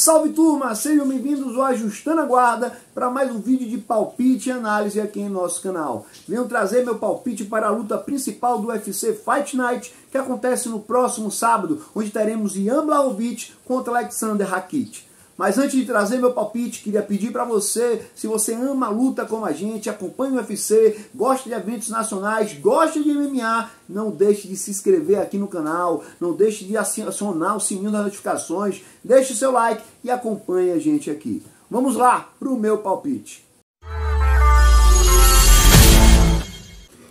Salve turma, sejam bem-vindos ao Ajustando a Guarda para mais um vídeo de palpite e análise aqui em nosso canal. Venho trazer meu palpite para a luta principal do UFC Fight Night, que acontece no próximo sábado, onde teremos Ian Blaovic contra Alexander Rakit. Mas antes de trazer meu palpite, queria pedir para você, se você ama a luta como a gente, acompanha o UFC, gosta de eventos nacionais, gosta de MMA, não deixe de se inscrever aqui no canal, não deixe de acionar o sininho das notificações, deixe seu like e acompanhe a gente aqui. Vamos lá para o meu palpite.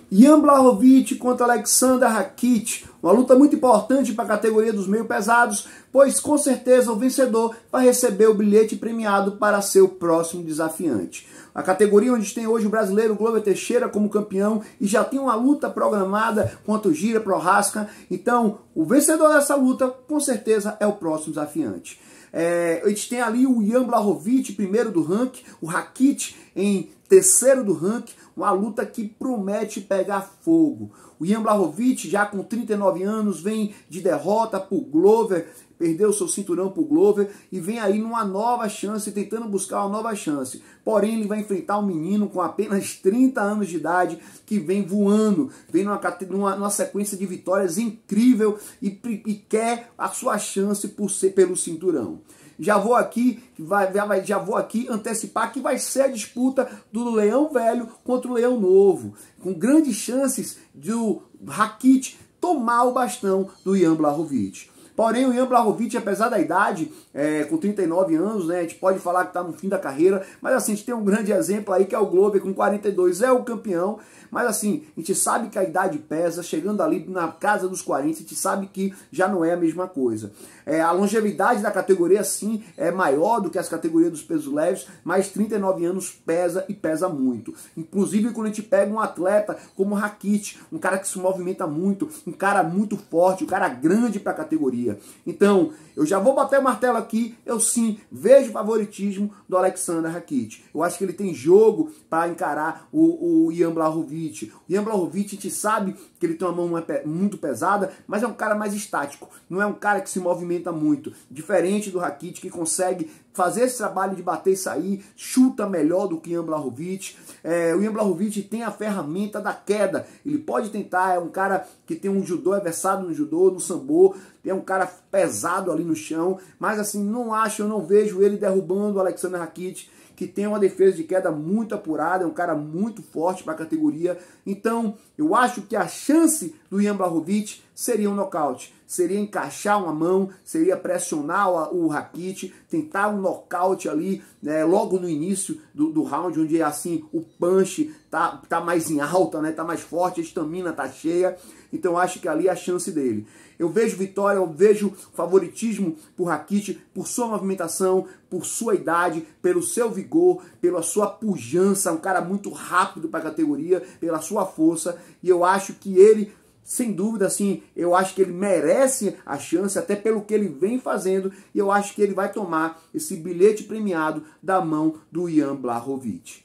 Jan Blahovic contra Alexander Rakic, uma luta muito importante para a categoria dos meio pesados, pois com certeza o vencedor vai receber o bilhete premiado para seu próximo desafiante. A categoria onde tem hoje o brasileiro Glover Teixeira como campeão e já tem uma luta programada contra o Gira Prorasca. Então, o vencedor dessa luta, com certeza, é o próximo desafiante. É, a gente tem ali o Jan Blahovic, primeiro do ranking, o Rakit em terceiro do ranking, uma luta que promete pegar fogo. O Ian Blahovic, já com 39 anos, vem de derrota para o Glover, perdeu seu cinturão para o Glover e vem aí numa nova chance, tentando buscar uma nova chance. Porém, ele vai enfrentar um menino com apenas 30 anos de idade que vem voando, vem numa, numa sequência de vitórias incrível e, e, quer a sua chance por ser pelo cinturão. Já vou aqui, vai, já, vou aqui antecipar que vai ser a disputa do Leão Velho contra o Leão Novo, com grandes chances de o Rakit tomar o bastão do Ian Blahovic. Porém, o Ian Blahovic, apesar da idade, é, com 39 anos, né, a gente pode falar que está no fim da carreira, mas assim, a gente tem um grande exemplo aí que é o Glover, com 42 é o campeão, mas assim, a gente sabe que a idade pesa, chegando ali na casa dos 40, a gente sabe que já não é a mesma coisa. É, a longevidade da categoria, sim, é maior do que as categorias dos pesos leves, mas 39 anos pesa e pesa muito. Inclusive, quando a gente pega um atleta como o Rakit, um cara que se movimenta muito, um cara muito forte, um cara grande para a categoria dia. Então, eu já vou bater o martelo aqui, eu sim vejo o favoritismo do Alexander Rakitic. Eu acho que ele tem jogo para encarar o, o Ian Blahovic. O Ian Blahovic, a gente sabe que ele tem uma mão muito pesada, mas é um cara mais estático, não é um cara que se movimenta muito. Diferente do Rakitic, que consegue fazer esse trabalho de bater e sair, chuta melhor do que Ian Blahovic. É, o Ian Blahovic tem a ferramenta da queda, ele pode tentar, é um cara que tem um judô, é versado no judô, no sambo, é um cara cara pesado ali no chão, mas assim, não acho, eu não vejo ele derrubando o Alexander Rakitic, que tem uma defesa de queda muito apurada, é um cara muito forte para a categoria. Então, eu acho que a chance do Ian Blahovic seria um nocaute. Seria encaixar uma mão, seria pressionar o raquete, tentar um nocaute ali, né, logo no início do, do round, onde é assim o punch tá, tá mais em alta, né, tá mais forte, a estamina tá cheia. Então acho que ali é a chance dele. Eu vejo vitória, eu vejo favoritismo por Rakit, por sua movimentação, por sua idade, pelo seu vigor, pela sua pujança, um cara muito rápido para a categoria, pela sua força, e eu acho que ele sem dúvida, assim, eu acho que ele merece a chance, até pelo que ele vem fazendo, e eu acho que ele vai tomar esse bilhete premiado da mão do Ian Blahovic.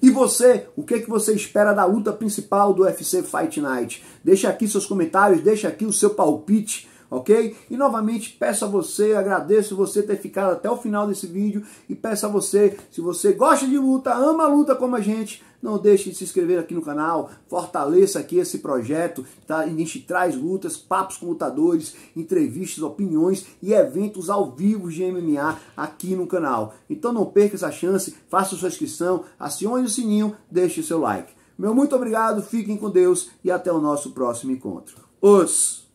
E você, o que, é que você espera da luta principal do UFC Fight Night? Deixa aqui seus comentários, deixa aqui o seu palpite ok? E novamente peço a você, agradeço você ter ficado até o final desse vídeo e peço a você, se você gosta de luta, ama a luta como a gente, não deixe de se inscrever aqui no canal, fortaleça aqui esse projeto, tá? A gente traz lutas, papos com lutadores, entrevistas, opiniões e eventos ao vivo de MMA aqui no canal. Então não perca essa chance, faça sua inscrição, acione o sininho, deixe seu like. Meu muito obrigado, fiquem com Deus e até o nosso próximo encontro. Os